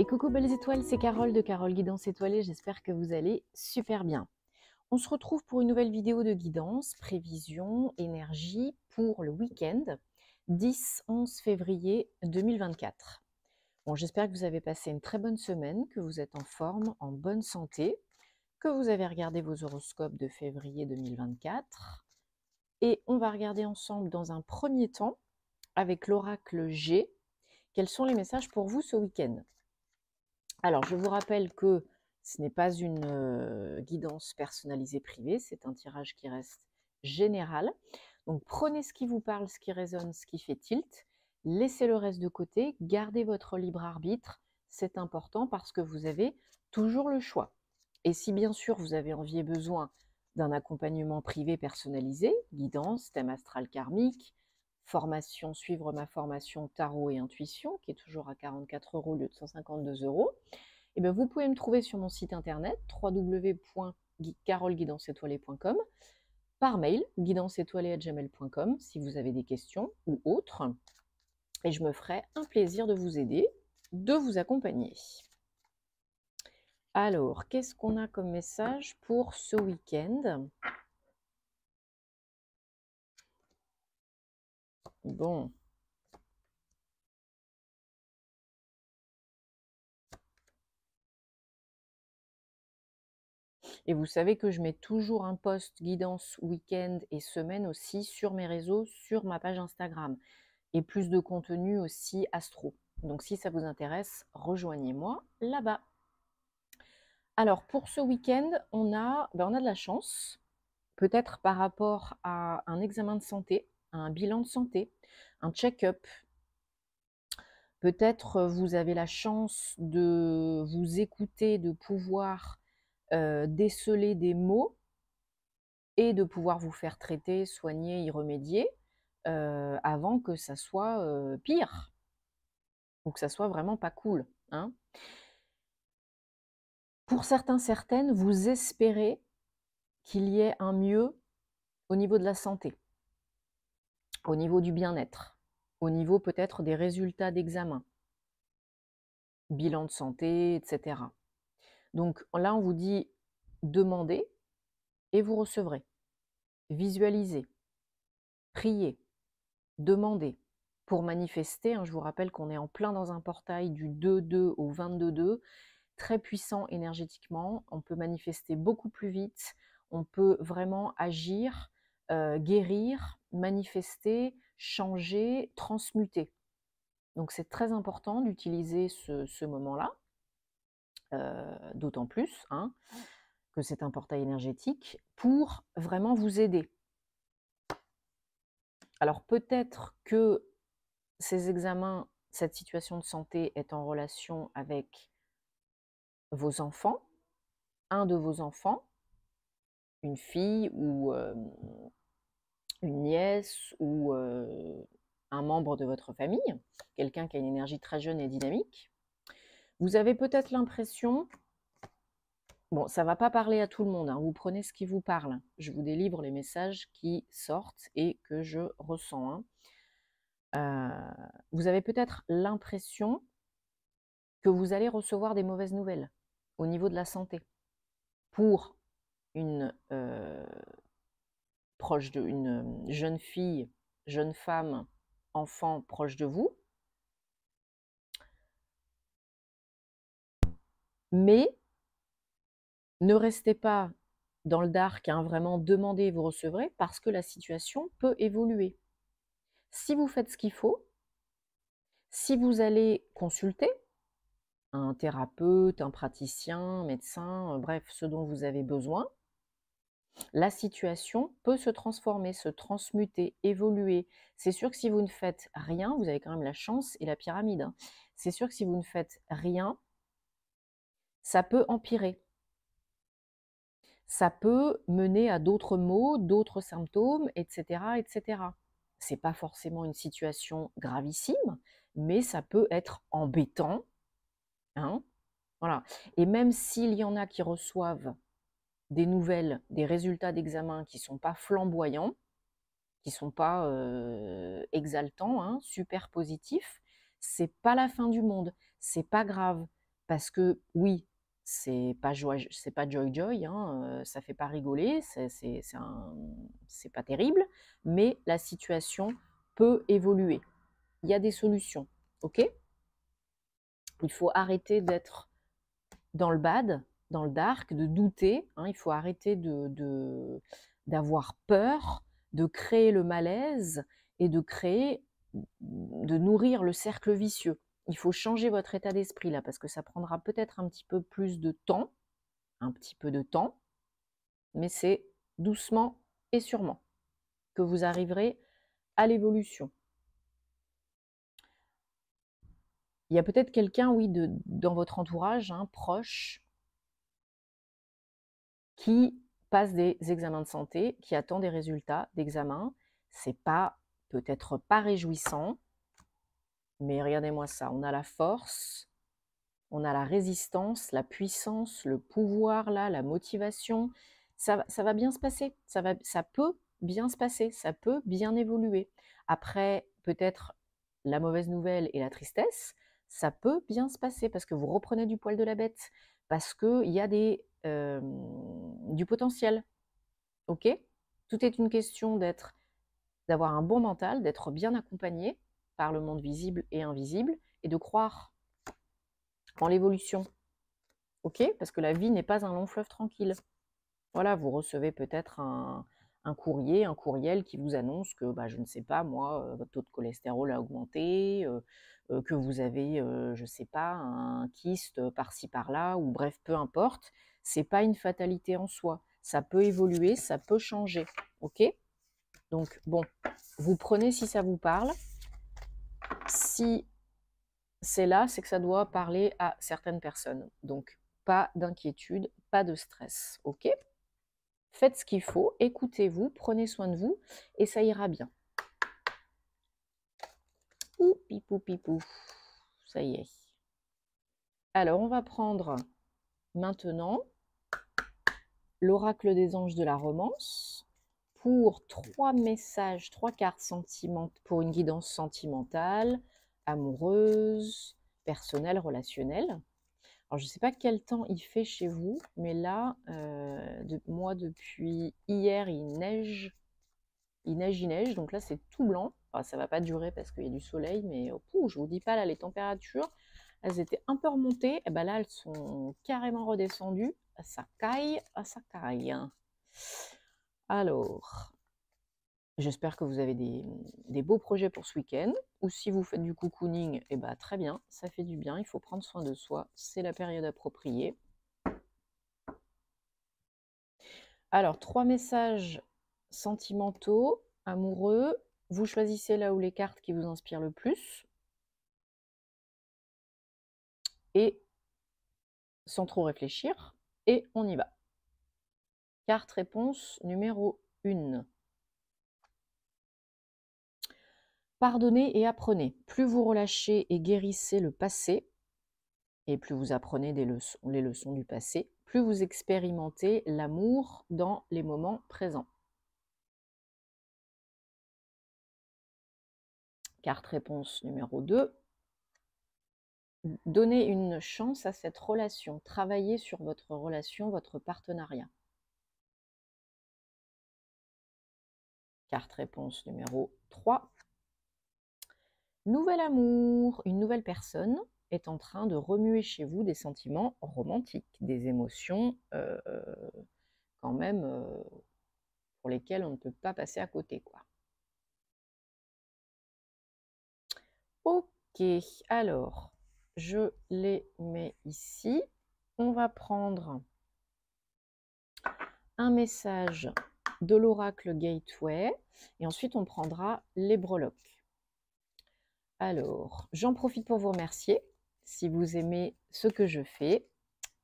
Et coucou belles étoiles, c'est Carole de Carole Guidance Étoilée, j'espère que vous allez super bien. On se retrouve pour une nouvelle vidéo de guidance, prévision, énergie pour le week-end 10-11 février 2024. Bon, j'espère que vous avez passé une très bonne semaine, que vous êtes en forme, en bonne santé, que vous avez regardé vos horoscopes de février 2024. Et on va regarder ensemble dans un premier temps, avec l'oracle G, quels sont les messages pour vous ce week-end. Alors, je vous rappelle que ce n'est pas une euh, guidance personnalisée privée, c'est un tirage qui reste général. Donc, prenez ce qui vous parle, ce qui résonne, ce qui fait tilt. Laissez le reste de côté, gardez votre libre arbitre. C'est important parce que vous avez toujours le choix. Et si bien sûr vous avez envie et besoin d'un accompagnement privé personnalisé, guidance, thème astral karmique, formation, suivre ma formation tarot et intuition, qui est toujours à 44 euros au lieu de 152 euros, et eh bien vous pouvez me trouver sur mon site internet www.caroleguidanceétoilée.com par mail gmail.com si vous avez des questions ou autres. Et je me ferai un plaisir de vous aider, de vous accompagner. Alors, qu'est-ce qu'on a comme message pour ce week-end Bon. Et vous savez que je mets toujours un post guidance week-end et semaine aussi sur mes réseaux, sur ma page Instagram. Et plus de contenu aussi astro. Donc si ça vous intéresse, rejoignez-moi là-bas. Alors pour ce week-end, on, a, ben on a de la chance, peut-être par rapport à un examen de santé un bilan de santé, un check-up. Peut-être euh, vous avez la chance de vous écouter, de pouvoir euh, déceler des mots et de pouvoir vous faire traiter, soigner, y remédier euh, avant que ça soit pire ou que ça soit vraiment pas cool. Hein. Pour certains, certaines, vous espérez qu'il y ait un mieux au niveau de la santé au niveau du bien-être, au niveau peut-être des résultats d'examen, bilan de santé, etc. Donc là, on vous dit demandez et vous recevrez. Visualisez, priez, demandez. Pour manifester, hein, je vous rappelle qu'on est en plein dans un portail du 2-2 au 22-2, très puissant énergétiquement. On peut manifester beaucoup plus vite, on peut vraiment agir, euh, guérir, manifester, changer, transmuter. Donc c'est très important d'utiliser ce, moment-là, euh, d'autant plus hein, que c'est un portail énergétique, pour vraiment vous aider. Alors peut-être que ces examens, cette situation de santé est en relation avec vos enfants, un de vos enfants, une fille ou, euh, une nièce ou un membre de votre famille, quelqu'un qui a une énergie très jeune et dynamique, vous avez peut-être l'impression, bon, ça ne va pas parler à tout le monde, hein, vous prenez ce qui vous parle, je vous délivre les messages qui sortent et que je ressens. Hein. vous avez peut-être l'impression que vous allez recevoir des mauvaises nouvelles au niveau de la santé pour une euh, proche d'une euh, jeune fille, jeune femme, enfant proche de vous. Mais ne restez pas dans le dark, hein, vraiment demandez, vous recevrez, parce que la situation peut évoluer. Si vous faites ce qu'il faut, si vous allez consulter un thérapeute, un praticien, un médecin, euh, bref, ce dont vous avez besoin, la situation peut se transformer, se transmuter, évoluer. C'est sûr que si vous ne faites rien, vous avez quand même la chance et la pyramide. Hein. C'est sûr que si vous ne faites rien, ça peut empirer. Ça peut mener à d'autres maux, d'autres symptômes, etc., etc. C'est pas forcément une situation gravissime, mais ça peut être embêtant. Hein. voilà. Et même s'il y en a qui reçoivent des nouvelles, des résultats d'examen qui ne sont pas flamboyants, qui ne sont pas euh, exaltants, hein, super positifs, c'est pas la fin du monde, c'est pas grave, parce que oui, c'est pas c'est pas joy joy, hein, euh, ça fait pas rigoler, c'est, c'est, c'est pas terrible, mais la situation peut évoluer. Il y a des solutions, ok Il faut arrêter d'être dans le bad dans le dark, de douter. Hein, il faut arrêter de, d'avoir peur, de créer le malaise et de créer, de nourrir le cercle vicieux. Il faut changer votre état d'esprit là parce que ça prendra peut-être un petit peu plus de temps, un petit peu de temps, mais c'est doucement et sûrement que vous arriverez à l'évolution. Il y a peut-être quelqu'un, oui, dans votre entourage, hein, proche, qui passe des examens de santé, qui attend des résultats d'examen. C'est pas peut-être pas réjouissant, mais regardez-moi ça, on a la force, on a la résistance, la puissance, le pouvoir là, la motivation. Ça, ça va bien se passer, ça, va, ça peut bien se passer, ça peut bien évoluer. Après, peut-être la mauvaise nouvelle et la tristesse, ça peut bien se passer parce que vous reprenez du poil de la bête, parce qu'il y a des, du potentiel. OK Tout est une question d'être, d'avoir un bon mental, d'être bien accompagné par le monde visible et invisible, et de croire en l'évolution. OK Parce que la vie n'est pas un long fleuve tranquille. Voilà, vous recevez peut-être un, un courrier, un courriel qui vous annonce que, bah, je ne sais pas, moi, euh, votre taux de cholestérol a augmenté, euh, euh, que vous avez, je ne sais pas, un kyste par-ci par-là, ou bref, peu importe, c'est pas une fatalité en soi. Ça peut évoluer, ça peut changer, ok Donc bon, vous prenez si ça vous parle. Si c'est là, c'est que ça doit parler à certaines personnes. Donc pas d'inquiétude, pas de stress, ok Faites ce qu'il faut, écoutez-vous, prenez soin de vous et ça ira bien. Ouh, pipou, pipou. Ça y est. Alors, on va prendre maintenant l'oracle des anges de la romance pour trois messages, trois cartes sentimentales pour une guidance sentimentale, amoureuse, personnelle, relationnelle. Alors, je ne sais pas quel temps il fait chez vous, mais là, euh, moi, depuis hier, il neige. Il neige, il neige. Donc là, c'est tout blanc. ça ne va pas durer parce qu'il y a du soleil, mais pouf, je ne vous dis pas, là, les températures, elles étaient un peu remontées. Et eh ben là, elles sont carrément redescendues. Ça caille, ça caille. Alors, J'espère que vous avez des, beaux projets pour ce week-end. Ou si vous faites du cocooning, eh ben, très bien, ça fait du bien. Il faut prendre soin de soi. C'est la période appropriée. Alors, trois messages sentimentaux, amoureux. Vous choisissez là où les cartes qui vous inspirent le plus. Et sans trop réfléchir. Et on y va. Carte réponse numéro 1. Pardonnez et apprenez. Plus vous relâchez et guérissez le passé, et plus vous apprenez les leçons du passé, plus vous expérimentez l'amour dans les moments présents. Carte réponse numéro 2. Donnez une chance à cette relation. Travaillez sur votre relation, votre partenariat. Carte réponse numéro 3 nouvel amour, une nouvelle personne est en train de remuer chez vous des sentiments romantiques, des émotions euh, quand même euh, pour lesquelles on ne peut pas passer à côté. Quoi. Ok, alors je les mets ici. On va prendre un message de l'oracle Gateway et ensuite on prendra les breloques. Alors, j'en profite pour vous remercier, si vous aimez ce que je fais,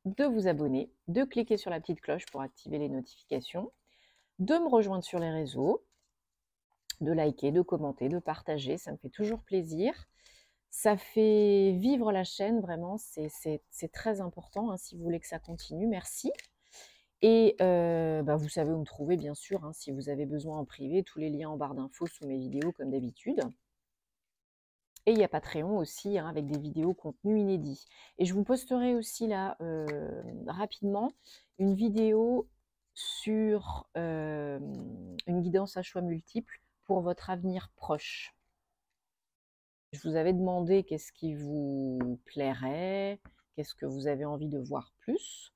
de vous abonner, de cliquer sur la petite cloche pour activer les notifications, de me rejoindre sur les réseaux, de liker, de commenter, de partager, ça me fait toujours plaisir. Ça fait vivre la chaîne, vraiment, c'est très important hein, si vous voulez que ça continue. Merci. Et euh, bah, vous savez où me trouver, bien sûr, hein, si vous avez besoin en privé, tous les liens en barre d'infos sous mes vidéos, comme d'habitude. Et il y a Patreon aussi, hein, avec des vidéos contenus inédits. Et je vous posterai aussi là, euh, rapidement, une vidéo sur euh, une guidance à choix multiples pour votre avenir proche. Je vous avais demandé qu'est-ce qui vous plairait, qu'est-ce que vous avez envie de voir plus.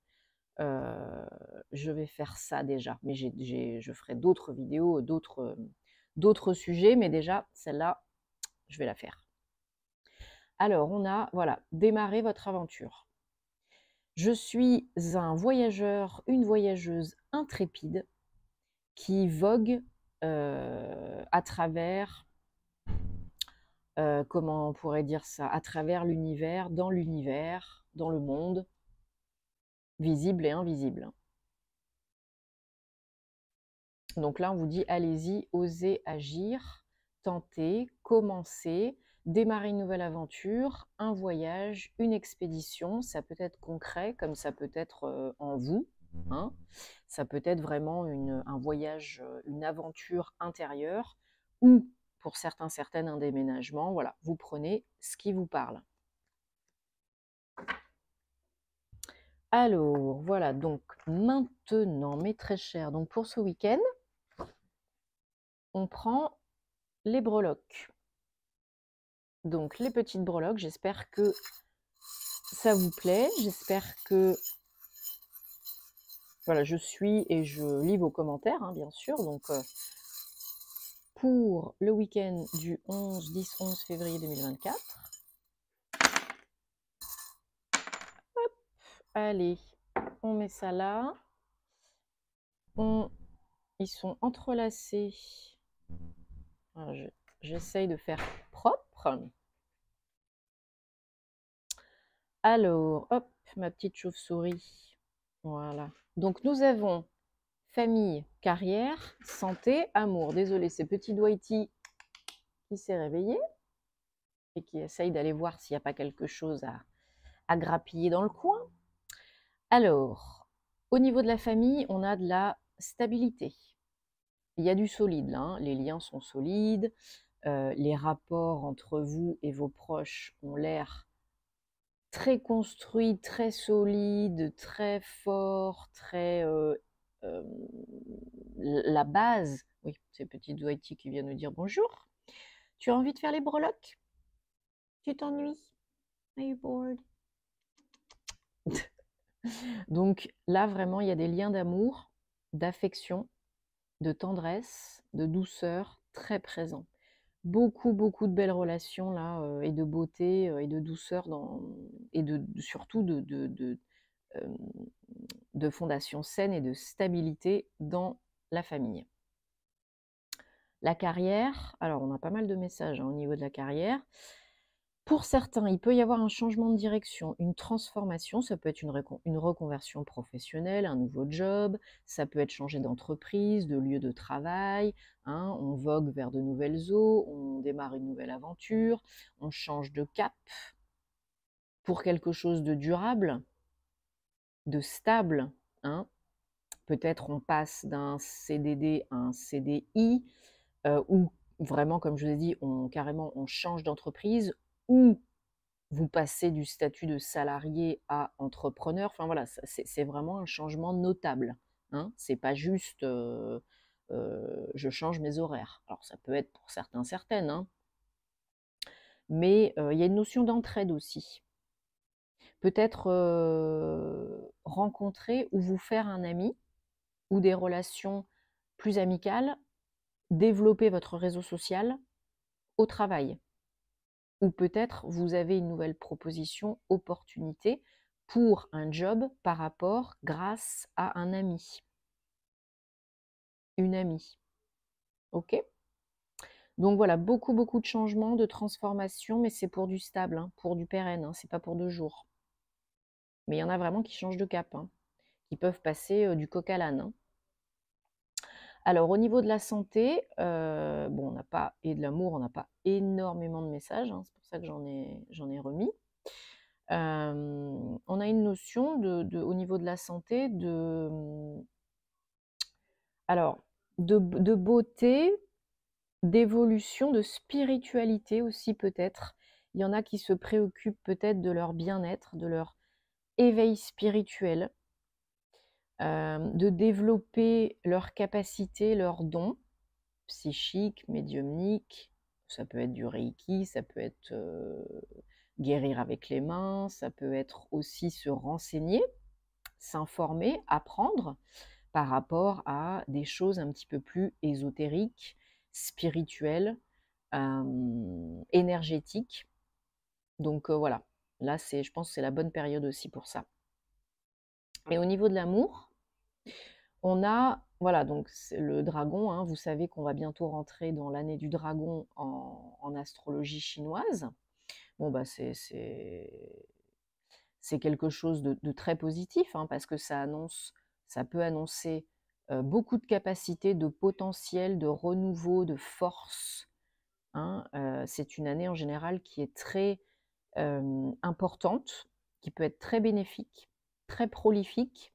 Euh, je vais faire ça déjà, mais je ferai d'autres vidéos, d'autres sujets, mais déjà, celle-là, je vais la faire. Alors, on a, voilà, démarrer votre aventure. Je suis un voyageur, une voyageuse intrépide qui vogue euh, à travers, euh, comment on pourrait dire ça, à travers l'univers, dans l'univers, dans le monde, visible et invisible. Donc là, on vous dit, allez-y, osez agir, tentez, commencez, démarrer une nouvelle aventure, un voyage, une expédition. Ça peut être concret, comme ça peut être euh, en vous. Hein. Ça peut être vraiment un voyage, euh, une aventure intérieure ou pour certains, certaines, un déménagement. Voilà, vous prenez ce qui vous parle. Alors, voilà, donc maintenant, mes très chers, donc pour ce week-end, on prend les breloques. Donc les petites breloques, j'espère que ça vous plaît. J'espère que voilà, je suis et je lis vos commentaires, hein, bien sûr. Donc euh, pour le week-end du 11, 10, 11 février 2024. Hop, allez, on met ça là. Ils sont entrelacés. J'essaye de faire alors, hop, ma petite chauve-souris. Voilà. Donc nous avons famille, carrière, santé, amour. Désolée, c'est petit Dwighty qui s'est réveillé et qui essaye d'aller voir s'il n'y a pas quelque chose à, à grappiller dans le coin. Alors, au niveau de la famille, on a de la stabilité. Il y a du solide, là, hein. les liens sont solides, euh, les rapports entre vous et vos proches ont l'air très construits, très solides, très forts, très... Euh, euh, la base, oui, c'est petit doigts qui vient nous dire bonjour. Tu as envie de faire les breloques Tu t'ennuies Are you bored Donc là, vraiment, il y a des liens d'amour, d'affection, de tendresse, de douceur très présents beaucoup, beaucoup de belles relations là, et de beauté et de douceur dans, et de, surtout de, de, de, fondation saine et de stabilité dans la famille. La carrière, alors on a pas mal de messages hein, au niveau de la carrière. Pour certains, il peut y avoir un changement de direction, une transformation, ça peut être une, reconversion professionnelle, un nouveau job, ça peut être changer d'entreprise, de lieu de travail, hein. on vogue vers de nouvelles eaux, on démarre une nouvelle aventure, on change de cap pour quelque chose de durable, de stable. Hein, peut-être on passe d'un CDD à un CDI, euh, ou vraiment, comme je vous ai dit, on, carrément on change d'entreprise, ou vous passez du statut de salarié à entrepreneur. Enfin voilà, c'est vraiment un changement notable. Hein. C'est pas juste euh, euh, je change mes horaires. Alors ça peut être pour certains, certaines. Hein. Mais euh, il y a une notion d'entraide aussi. Peut-être rencontrer ou vous faire un ami ou des relations plus amicales, développer votre réseau social au travail ou peut-être vous avez une nouvelle proposition, opportunité pour un job par rapport grâce à un ami. Une amie. OK donc voilà, beaucoup, beaucoup de changements, de transformations, mais c'est pour du stable, hein, pour du pérenne, ce hein, c'est pas pour deux jours. Mais il y en a vraiment qui changent de cap, hein, qui peuvent passer euh, du coq à l'âne. Alors, au niveau de la santé, euh, on n'a pas, et de l'amour, on n'a pas énormément de messages, hein, c'est pour ça que j'en ai, remis. on a une notion de, au niveau de la santé mmh, de beauté, d'évolution, de spiritualité aussi peut-être. Il y en a qui se préoccupent peut-être de leur bien-être, de leur éveil spirituel. Euh, de développer leurs capacités, leurs dons psychiques, médiumniques. Ça peut être du reiki, ça peut être euh, guérir avec les mains, ça peut être aussi se renseigner, s'informer, apprendre par rapport à des choses un petit peu plus ésotériques, spirituelles, euh, énergétiques. Donc voilà, là c'est, je pense, que c'est la bonne période aussi pour ça. Et au niveau de l'amour, on a, voilà, donc le dragon, hein, vous savez qu'on va bientôt rentrer dans l'année du dragon en, astrologie chinoise. Bon, bah, c'est quelque chose de, très positif hein, parce que ça annonce, ça peut annoncer euh, beaucoup de capacités, de potentiel, de renouveau, de force. Hein. Euh, c'est une année en général qui est très euh, importante, qui peut être très bénéfique, très prolifique,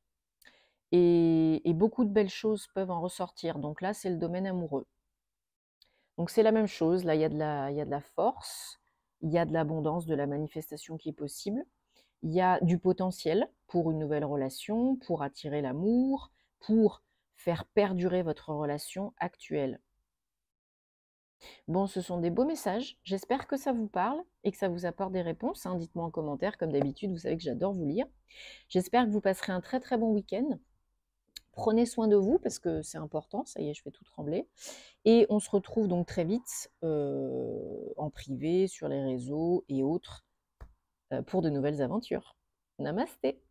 et, beaucoup de belles choses peuvent en ressortir. Donc là, c'est le domaine amoureux. Donc c'est la même chose, là il y, a de la, force, il y a de l'abondance, de la manifestation qui est possible, il y a du potentiel pour une nouvelle relation, pour attirer l'amour, pour faire perdurer votre relation actuelle. Bon, ce sont des beaux messages, j'espère que ça vous parle et que ça vous apporte des réponses. Hein, dites-moi en commentaire, comme d'habitude, vous savez que j'adore vous lire. J'espère que vous passerez un très très bon week-end. Prenez soin de vous parce que c'est important. Ça y est, je fais tout trembler. Et on se retrouve donc très vite euh, en privé, sur les réseaux et autres euh, pour de nouvelles aventures. Namasté